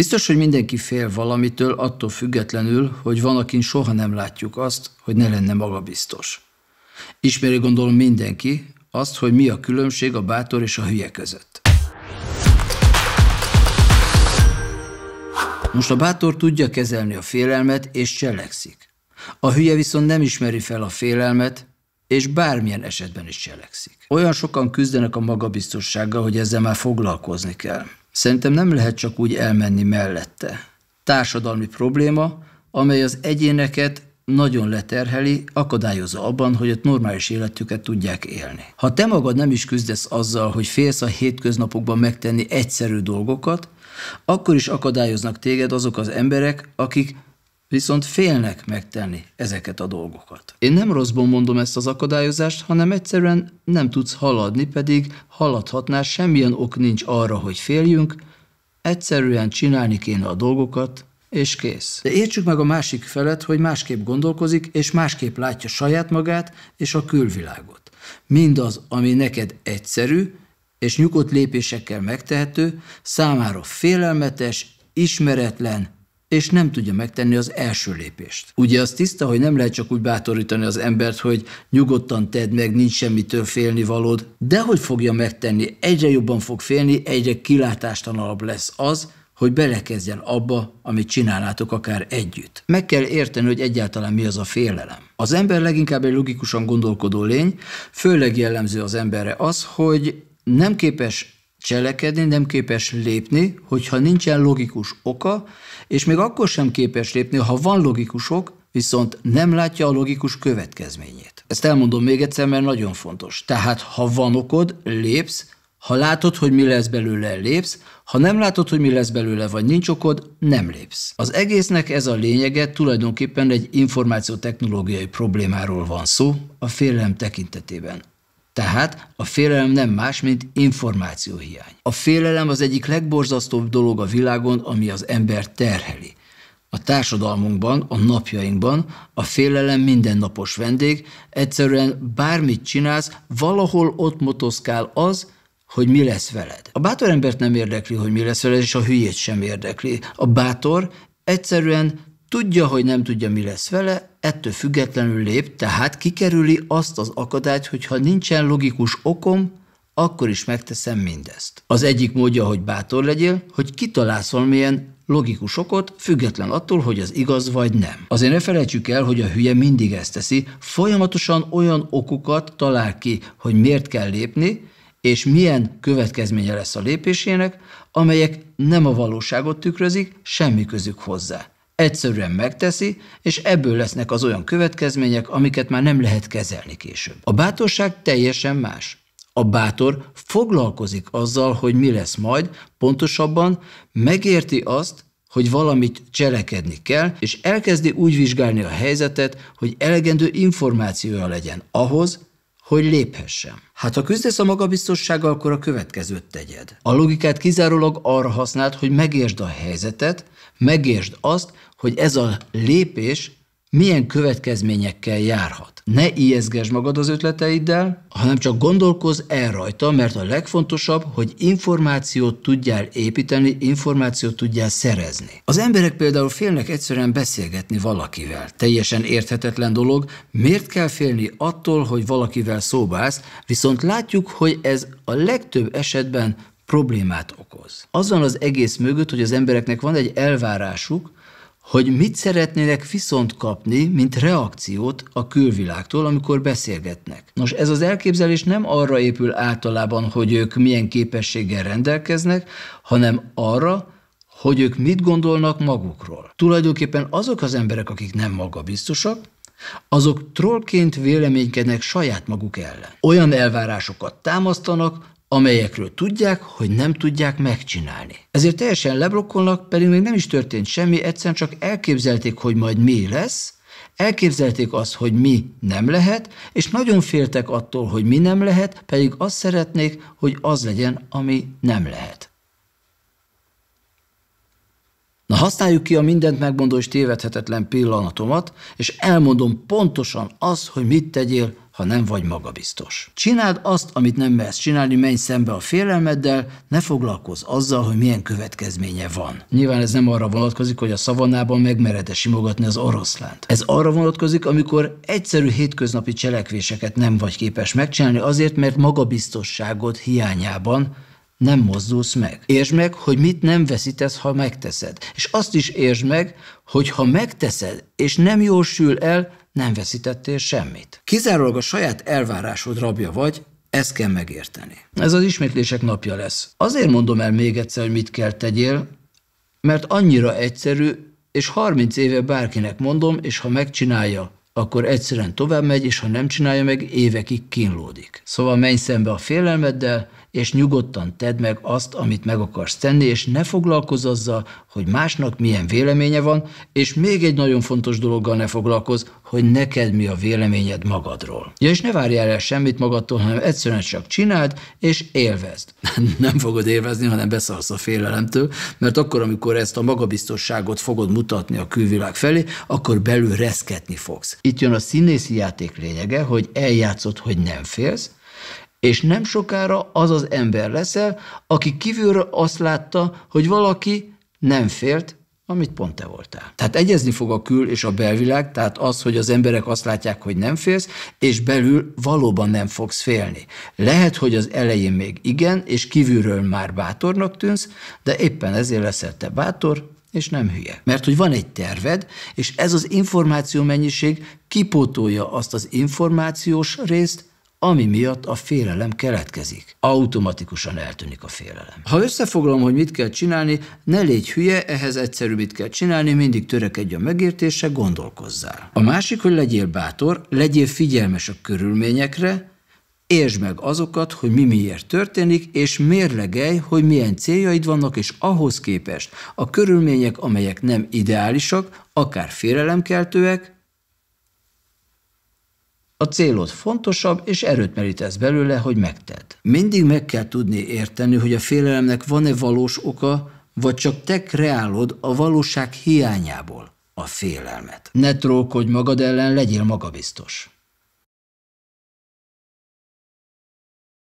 Biztos, hogy mindenki fél valamitől, attól függetlenül, hogy van, akin soha nem látjuk azt, hogy ne lenne magabiztos. Ismeri gondolom mindenki azt, hogy mi a különbség a bátor és a hülye között. Most a bátor tudja kezelni a félelmet és cselekszik. A hülye viszont nem ismeri fel a félelmet, és bármilyen esetben is cselekszik. Olyan sokan küzdenek a magabiztossággal, hogy ezzel már foglalkozni kell. Szerintem nem lehet csak úgy elmenni mellette. Társadalmi probléma, amely az egyéneket nagyon leterheli, akadályozza abban, hogy a normális életüket tudják élni. Ha te magad nem is küzdesz azzal, hogy félsz a hétköznapokban megtenni egyszerű dolgokat, akkor is akadályoznak téged azok az emberek, akik viszont félnek megtenni ezeket a dolgokat. Én nem rosszban mondom ezt az akadályozást, hanem egyszerűen nem tudsz haladni, pedig haladhatnál, semmilyen ok nincs arra, hogy féljünk, egyszerűen csinálni kéne a dolgokat, és kész. De értsük meg a másik felet, hogy másképp gondolkozik, és másképp látja saját magát és a külvilágot. Mindaz, ami neked egyszerű, és nyugodt lépésekkel megtehető, számára félelmetes, ismeretlen, és nem tudja megtenni az első lépést. Ugye az tiszta, hogy nem lehet csak úgy bátorítani az embert, hogy nyugodtan tedd meg, nincs semmitől félni valód, de hogy fogja megtenni, egyre jobban fog félni, egyre kilátástalanabb lesz az, hogy belekezdjen abba, amit csinálnátok akár együtt. Meg kell érteni, hogy egyáltalán mi az a félelem. Az ember leginkább egy logikusan gondolkodó lény, főleg jellemző az emberre az, hogy nem képes cselekedni, nem képes lépni, hogyha nincsen logikus oka, és még akkor sem képes lépni, ha van logikus ok, viszont nem látja a logikus következményét. Ezt elmondom még egyszer, mert nagyon fontos. Tehát, ha van okod, lépsz, ha látod, hogy mi lesz belőle, lépsz, ha nem látod, hogy mi lesz belőle, vagy nincs okod, nem lépsz. Az egésznek ez a lényege, tulajdonképpen egy információtechnológiai problémáról van szó a félelem tekintetében. Tehát a félelem nem más, mint információhiány. A félelem az egyik legborzasztóbb dolog a világon, ami az ember terheli. A társadalmunkban, a napjainkban a félelem mindennapos vendég, egyszerűen bármit csinálsz, valahol ott motoszkál az, hogy mi lesz veled. A bátor embert nem érdekli, hogy mi lesz veled, és a hülyét sem érdekli. A bátor egyszerűen Tudja, hogy nem tudja, mi lesz vele, ettől függetlenül lép, tehát kikerüli azt az akadályt, hogy ha nincsen logikus okom, akkor is megteszem mindezt. Az egyik módja, hogy bátor legyél, hogy kitalálsz valamilyen logikus okot, független attól, hogy az igaz vagy nem. Azért ne felejtsük el, hogy a hülye mindig ezt teszi, folyamatosan olyan okokat talál ki, hogy miért kell lépni, és milyen következménye lesz a lépésének, amelyek nem a valóságot tükrözik, semmi közük hozzá. Egyszerűen megteszi, és ebből lesznek az olyan következmények, amiket már nem lehet kezelni később. A bátorság teljesen más. A bátor foglalkozik azzal, hogy mi lesz majd, pontosabban megérti azt, hogy valamit cselekedni kell, és elkezdi úgy vizsgálni a helyzetet, hogy elegendő információja legyen ahhoz, hogy léphessem. Hát ha küzdesz a magabiztossággal, akkor a következőt tegyed. A logikát kizárólag arra használd, hogy megértsd a helyzetet, megértsd azt, hogy ez a lépés milyen következményekkel járhat. Ne ijeszges magad az ötleteiddel, hanem csak gondolkozz el rajta, mert a legfontosabb, hogy információt tudjál építeni, információt tudjál szerezni. Az emberek például félnek egyszerűen beszélgetni valakivel. Teljesen érthetetlen dolog, miért kell félni attól, hogy valakivel szóba állsz, viszont látjuk, hogy ez a legtöbb esetben problémát okoz. Az van az egész mögött, hogy az embereknek van egy elvárásuk, hogy mit szeretnének viszont kapni, mint reakciót a külvilágtól, amikor beszélgetnek. Nos, ez az elképzelés nem arra épül általában, hogy ők milyen képességgel rendelkeznek, hanem arra, hogy ők mit gondolnak magukról. Tulajdonképpen azok az emberek, akik nem magabiztosak, azok trollként véleménykednek saját maguk ellen. Olyan elvárásokat támasztanak, amelyekről tudják, hogy nem tudják megcsinálni. Ezért teljesen leblokkolnak, pedig még nem is történt semmi, egyszerűen csak elképzelték, hogy majd mi lesz, Elképzelték azt, hogy mi nem lehet, és nagyon féltek attól, hogy mi nem lehet, pedig azt szeretnék, hogy az legyen, ami nem lehet. Na használjuk ki a mindent megmondó és tévedhetetlen pillanatomat, és elmondom pontosan azt, hogy mit tegyél, ha nem vagy magabiztos. Csináld azt, amit nem mehetsz csinálni, menj szembe a félelmeddel, ne foglalkozz azzal, hogy milyen következménye van. Nyilván ez nem arra vonatkozik, hogy a szavannában megmered-e simogatni az oroszlánt. Ez arra vonatkozik, amikor egyszerű hétköznapi cselekvéseket nem vagy képes megcsinálni azért, mert magabiztosságod hiányában nem mozdulsz meg. Értsd meg, hogy mit nem veszítesz, ha megteszed. És azt is értsd meg, hogy ha megteszed, és nem jól sül el, nem veszítettél semmit. Kizárólag a saját elvárásod rabja vagy, ezt kell megérteni. Ez az ismétlések napja lesz. Azért mondom el még egyszer, hogy mit kell tegyél, mert annyira egyszerű, és 30 éve bárkinek mondom, és ha megcsinálja, akkor egyszerűen tovább megy, és ha nem csinálja meg, évekig kínlódik. Szóval menj szembe a félelmeddel, és nyugodtan tedd meg azt, amit meg akarsz tenni, és ne foglalkozz azzal, hogy másnak milyen véleménye van, és még egy nagyon fontos dologgal ne foglalkozz, hogy neked mi a véleményed magadról. Ja, és ne várjál el semmit magadtól, hanem egyszerűen csak csináld, és élvezd. Nem fogod élvezni, hanem beszarsz a félelemtől, mert akkor, amikor ezt a magabiztosságot fogod mutatni a külvilág felé, akkor belül reszketni fogsz. Itt jön a színészi játék lényege, hogy eljátszod, hogy nem félsz, és nem sokára az az ember leszel, aki kívülről azt látta, hogy valaki nem félt, amit pont te voltál. Tehát egyezni fog a kül és a belvilág, tehát az, hogy az emberek azt látják, hogy nem félsz, és belül valóban nem fogsz félni. Lehet, hogy az elején még igen, és kívülről már bátornak tűnsz, de éppen ezért leszel te bátor, és nem hülye. Mert hogy van egy terved, és ez az információ mennyiség kipótolja azt az információs részt, ami miatt a félelem keletkezik. Automatikusan eltűnik a félelem. Ha összefoglalom, hogy mit kell csinálni, ne légy hülye, ehhez egyszerű mit kell csinálni, mindig törekedj a megértése, gondolkozzál. A másik, hogy legyél bátor, legyél figyelmes a körülményekre, Értsd meg azokat, hogy mi miért történik, és mérlegelj, hogy milyen céljaid vannak, és ahhoz képest a körülmények, amelyek nem ideálisak, akár félelemkeltőek, a célod fontosabb, és erőt merítesz belőle, hogy megted. Mindig meg kell tudni érteni, hogy a félelemnek van-e valós oka, vagy csak te kreálod a valóság hiányából a félelmet. Ne trókodj magad ellen, legyél magabiztos.